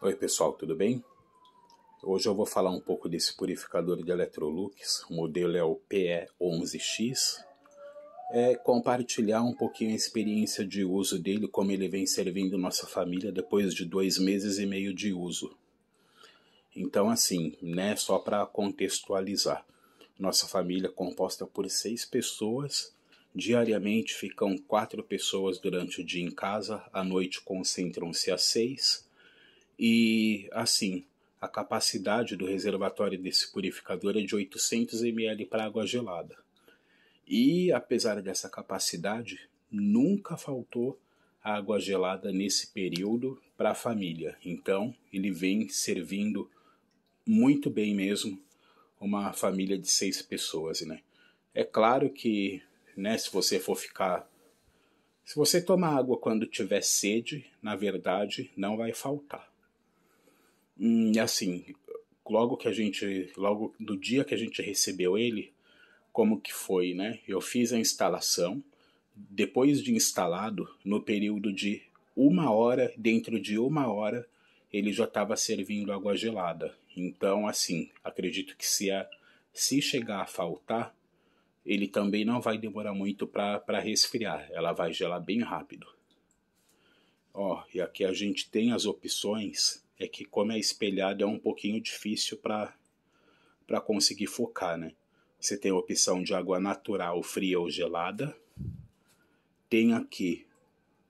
Oi pessoal, tudo bem? Hoje eu vou falar um pouco desse purificador de Electrolux, o modelo é o PE11X. É compartilhar um pouquinho a experiência de uso dele, como ele vem servindo nossa família depois de dois meses e meio de uso. Então assim, né, só para contextualizar, nossa família é composta por seis pessoas, diariamente ficam quatro pessoas durante o dia em casa, à noite concentram-se a seis, e assim, a capacidade do reservatório desse purificador é de 800 ml para água gelada. E apesar dessa capacidade, nunca faltou água gelada nesse período para a família. Então, ele vem servindo muito bem mesmo uma família de seis pessoas, né? É claro que, né, se você for ficar se você tomar água quando tiver sede, na verdade, não vai faltar. Hum, e assim, logo que a gente, logo do dia que a gente recebeu ele, como que foi, né? Eu fiz a instalação. Depois de instalado, no período de uma hora, dentro de uma hora, ele já estava servindo água gelada. Então, assim, acredito que se, a, se chegar a faltar, ele também não vai demorar muito para resfriar. Ela vai gelar bem rápido. Ó, e aqui a gente tem as opções é que como é espelhado é um pouquinho difícil para conseguir focar, né? Você tem a opção de água natural, fria ou gelada. Tem aqui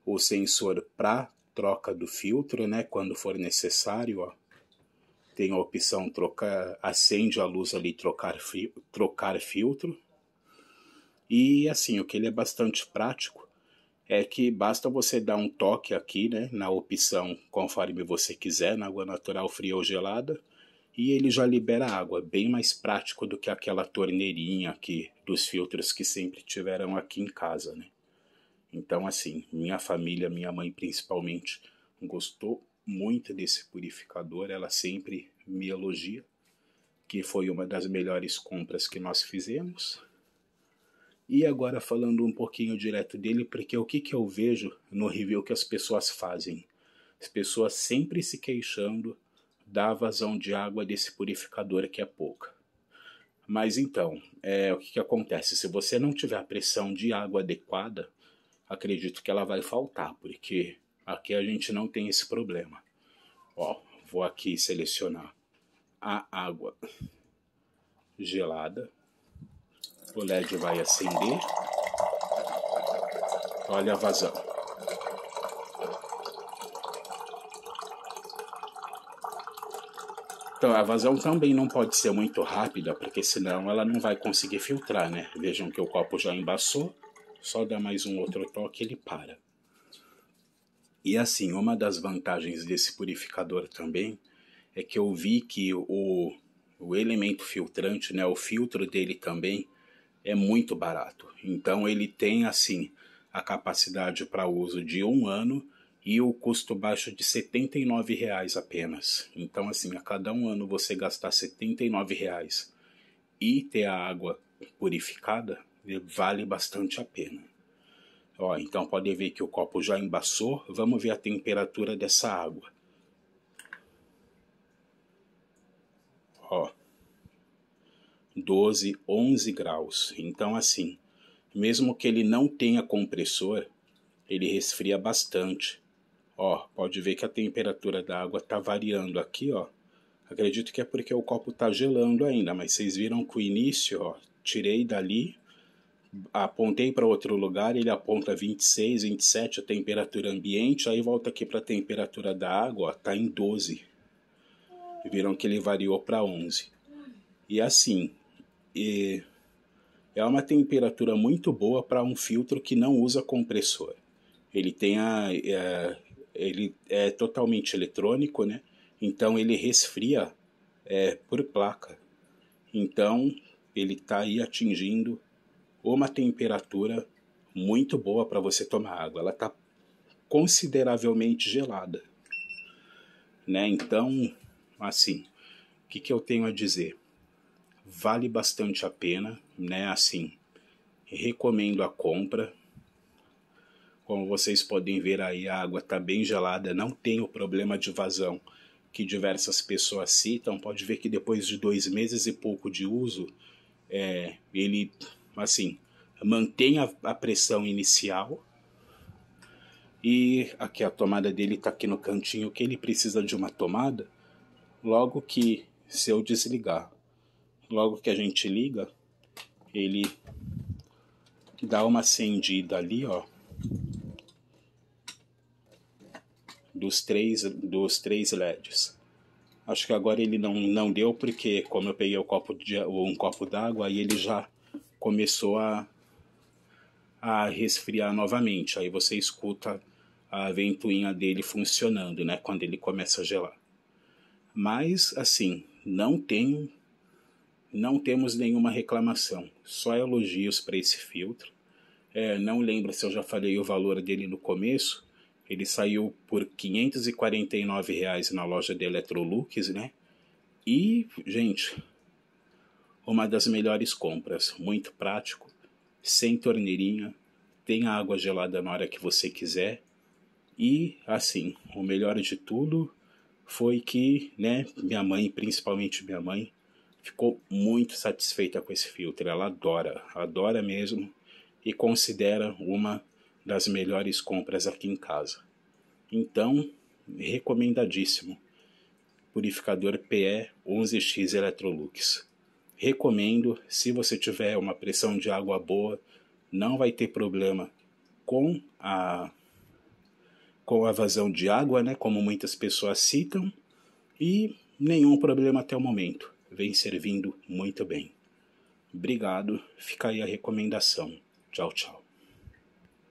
o sensor para troca do filtro, né? Quando for necessário, ó. Tem a opção trocar, acende a luz ali, trocar, trocar filtro. E assim, o que ele é bastante prático é que basta você dar um toque aqui, né, na opção conforme você quiser, na água natural fria ou gelada, e ele já libera água, bem mais prático do que aquela torneirinha aqui dos filtros que sempre tiveram aqui em casa, né? Então, assim, minha família, minha mãe principalmente, gostou muito desse purificador, ela sempre me elogia, que foi uma das melhores compras que nós fizemos. E agora falando um pouquinho direto dele, porque o que, que eu vejo no review que as pessoas fazem? As pessoas sempre se queixando da vazão de água desse purificador que é pouca. Mas então, é, o que, que acontece? Se você não tiver a pressão de água adequada, acredito que ela vai faltar, porque aqui a gente não tem esse problema. Ó, vou aqui selecionar a água gelada o LED vai acender. Olha a vazão. Então, a vazão também não pode ser muito rápida, porque senão ela não vai conseguir filtrar, né? Vejam que o copo já embaçou, só dá mais um outro toque e ele para. E assim, uma das vantagens desse purificador também é que eu vi que o, o elemento filtrante, né, o filtro dele também, é muito barato. Então ele tem assim a capacidade para uso de um ano e o custo baixo de R$ 79,00 apenas. Então assim, a cada um ano você gastar R$ 79,00 e ter a água purificada é, vale bastante a pena. Ó, então pode ver que o copo já embaçou. Vamos ver a temperatura dessa água. Ó, 12, 11 graus. Então, assim, mesmo que ele não tenha compressor, ele resfria bastante. Ó, pode ver que a temperatura da água está variando aqui, ó. Acredito que é porque o copo está gelando ainda, mas vocês viram que o início, ó, tirei dali, apontei para outro lugar, ele aponta 26, 27 a temperatura ambiente, aí volta aqui para a temperatura da água, ó, tá em 12. Viram que ele variou para 11. E assim, e é uma temperatura muito boa para um filtro que não usa compressor. Ele tem a, é, ele é totalmente eletrônico, né? Então ele resfria é, por placa. Então ele está aí atingindo uma temperatura muito boa para você tomar água. Ela está consideravelmente gelada, né? Então, assim, o que, que eu tenho a dizer? vale bastante a pena, né? Assim, recomendo a compra. Como vocês podem ver aí, a água está bem gelada, não tem o problema de vazão que diversas pessoas citam. Pode ver que depois de dois meses e pouco de uso, é, ele, assim, mantém a, a pressão inicial. E aqui a tomada dele está aqui no cantinho, que ele precisa de uma tomada. Logo que, se eu desligar logo que a gente liga, ele dá uma acendida ali, ó. Dos três, dos três LEDs. Acho que agora ele não, não deu, porque como eu peguei o copo de, um copo d'água, aí ele já começou a, a resfriar novamente. Aí você escuta a ventoinha dele funcionando, né? Quando ele começa a gelar. Mas, assim, não tenho não temos nenhuma reclamação, só elogios para esse filtro. É, não lembro se eu já falei o valor dele no começo. Ele saiu por R$ reais na loja de Electrolux, né? E, gente, uma das melhores compras, muito prático, sem torneirinha, tem água gelada na hora que você quiser. E assim, o melhor de tudo foi que, né, minha mãe, principalmente minha mãe, ficou muito satisfeita com esse filtro. Ela adora, adora mesmo e considera uma das melhores compras aqui em casa. Então, recomendadíssimo. Purificador PE 11X Electrolux. Recomendo, se você tiver uma pressão de água boa, não vai ter problema com a com a vazão de água, né, como muitas pessoas citam, e nenhum problema até o momento vem servindo muito bem. Obrigado, fica aí a recomendação. Tchau, tchau.